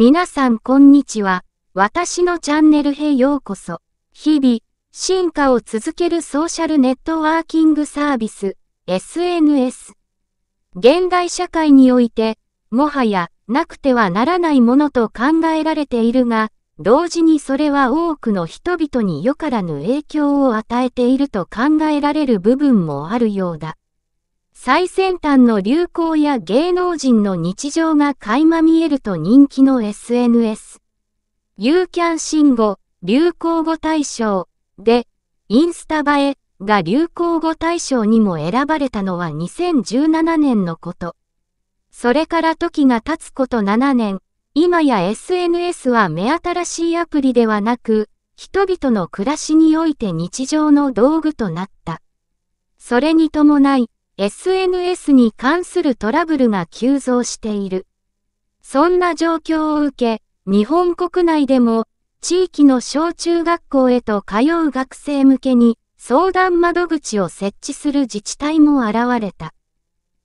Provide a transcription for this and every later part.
皆さんこんにちは。私のチャンネルへようこそ。日々、進化を続けるソーシャルネットワーキングサービス、SNS。現代社会において、もはやなくてはならないものと考えられているが、同時にそれは多くの人々に良からぬ影響を与えていると考えられる部分もあるようだ。最先端の流行や芸能人の日常が垣間見えると人気の SNS。ユーキャン新語、流行語大賞で、インスタ映えが流行語大賞にも選ばれたのは2017年のこと。それから時が経つこと7年、今や SNS は目新しいアプリではなく、人々の暮らしにおいて日常の道具となった。それに伴い、SNS に関するトラブルが急増している。そんな状況を受け、日本国内でも地域の小中学校へと通う学生向けに相談窓口を設置する自治体も現れた。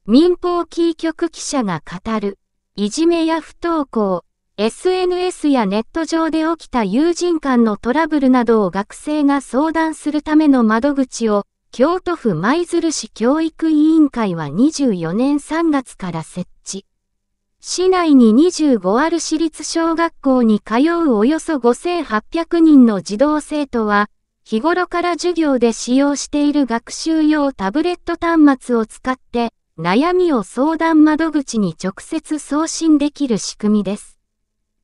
民放キー局記者が語る、いじめや不登校、SNS やネット上で起きた友人間のトラブルなどを学生が相談するための窓口を京都府舞鶴市教育委員会は24年3月から設置。市内に25ある私立小学校に通うおよそ5800人の児童生徒は、日頃から授業で使用している学習用タブレット端末を使って、悩みを相談窓口に直接送信できる仕組みです。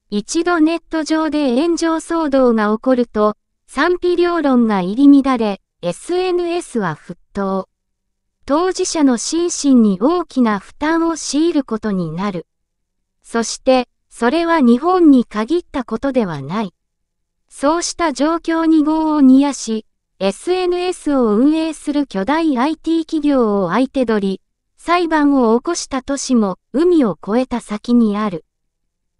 一度ネット上で炎上騒動が起こると、賛否両論が入り乱れ、SNS は沸騰。当事者の心身に大きな負担を強いることになる。そして、それは日本に限ったことではない。そうした状況に業を煮やし、SNS を運営する巨大 IT 企業を相手取り、裁判を起こした都市も海を越えた先にある。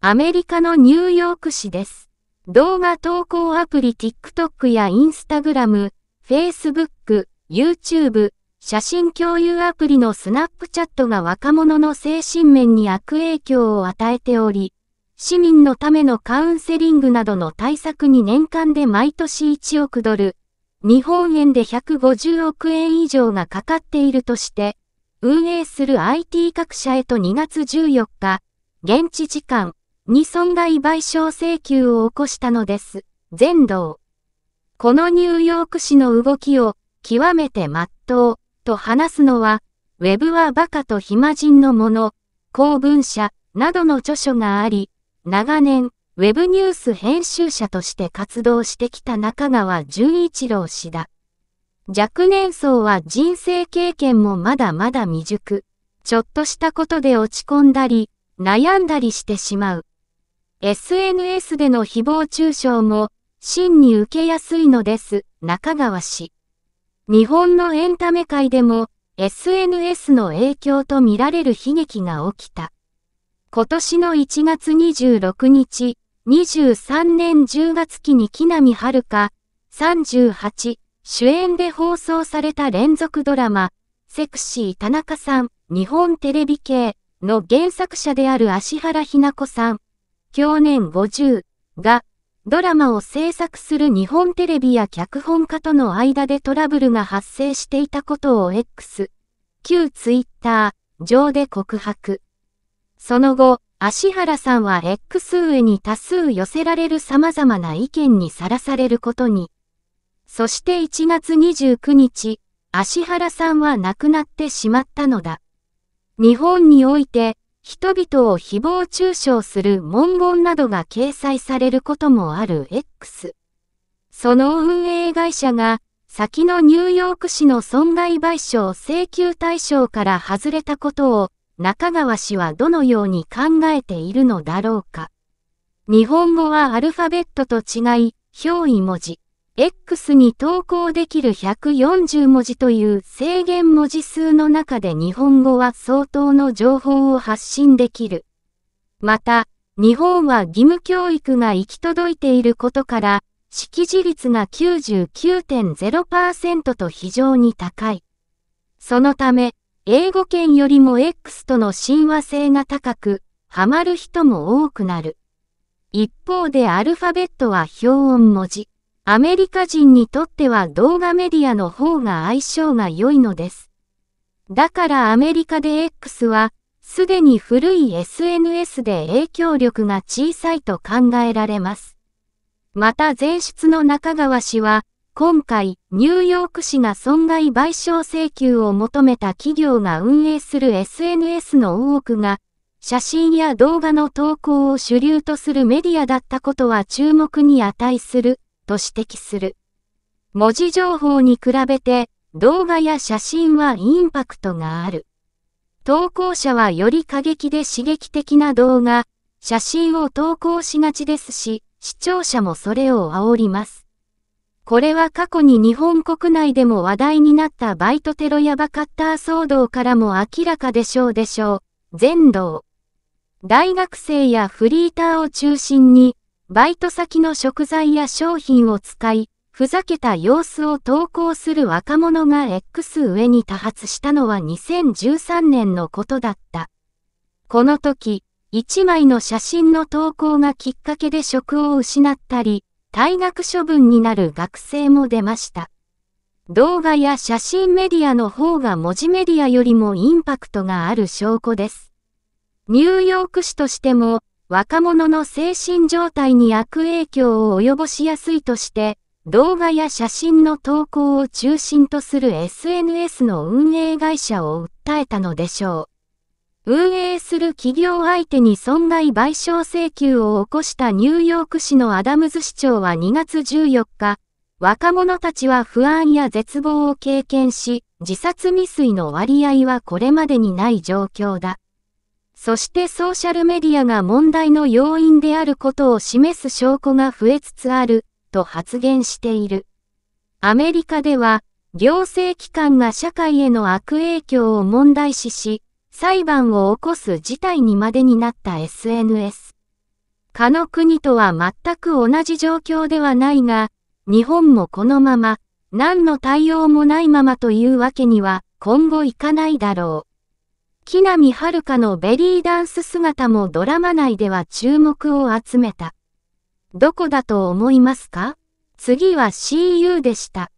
アメリカのニューヨーク市です。動画投稿アプリ TikTok や Instagram、Facebook、YouTube、写真共有アプリのスナップチャットが若者の精神面に悪影響を与えており、市民のためのカウンセリングなどの対策に年間で毎年1億ドル、日本円で150億円以上がかかっているとして、運営する IT 各社へと2月14日、現地時間に損害賠償請求を起こしたのです。全道。このニューヨーク市の動きを極めて真っ当と話すのは、ウェブはバカと暇人のもの、公文社などの著書があり、長年、ウェブニュース編集者として活動してきた中川淳一郎氏だ。若年層は人生経験もまだまだ未熟。ちょっとしたことで落ち込んだり、悩んだりしてしまう。SNS での誹謗中傷も、真に受けやすいのです、中川氏。日本のエンタメ界でも SNS の影響とみられる悲劇が起きた。今年の1月26日、23年10月期に木並遥か38主演で放送された連続ドラマ、セクシー田中さん、日本テレビ系の原作者である足原ひな子さん、去年50がドラマを制作する日本テレビや脚本家との間でトラブルが発生していたことを X、旧ツイッター上で告白。その後、足原さんは X 上に多数寄せられる様々な意見にさらされることに。そして1月29日、足原さんは亡くなってしまったのだ。日本において、人々を誹謗中傷する文言などが掲載されることもある X。その運営会社が、先のニューヨーク市の損害賠償請求対象から外れたことを、中川氏はどのように考えているのだろうか。日本語はアルファベットと違い、表意文字。X に投稿できる140文字という制限文字数の中で日本語は相当の情報を発信できる。また、日本は義務教育が行き届いていることから、識字率が99.0%と非常に高い。そのため、英語圏よりも X との親和性が高く、ハマる人も多くなる。一方でアルファベットは標音文字。アメリカ人にとっては動画メディアの方が相性が良いのです。だからアメリカで X は、すでに古い SNS で影響力が小さいと考えられます。また前出の中川氏は、今回、ニューヨーク市が損害賠償請求を求めた企業が運営する SNS の多くが、写真や動画の投稿を主流とするメディアだったことは注目に値すると指摘する。文字情報に比べて動画や写真はインパクトがある。投稿者はより過激で刺激的な動画、写真を投稿しがちですし、視聴者もそれを煽ります。これは過去に日本国内でも話題になったバイトテロやバカッター騒動からも明らかでしょうでしょう。全道。大学生やフリーターを中心にバイト先の食材や商品を使い、ふざけた様子を投稿する若者が X 上に多発したのは2013年のことだった。この時、一枚の写真の投稿がきっかけで職を失ったり、退学処分になる学生も出ました。動画や写真メディアの方が文字メディアよりもインパクトがある証拠です。ニューヨーク市としても、若者の精神状態に悪影響を及ぼしやすいとして、動画や写真の投稿を中心とする SNS の運営会社を訴えたのでしょう。運営する企業相手に損害賠償請求を起こしたニューヨーク市のアダムズ市長は2月14日、若者たちは不安や絶望を経験し、自殺未遂の割合はこれまでにない状況だ。そしてソーシャルメディアが問題の要因であることを示す証拠が増えつつある、と発言している。アメリカでは、行政機関が社会への悪影響を問題視し、裁判を起こす事態にまでになった SNS。他の国とは全く同じ状況ではないが、日本もこのまま、何の対応もないままというわけには今後いかないだろう。木南遥のベリーダンス姿もドラマ内では注目を集めた。どこだと思いますか次は CU でした。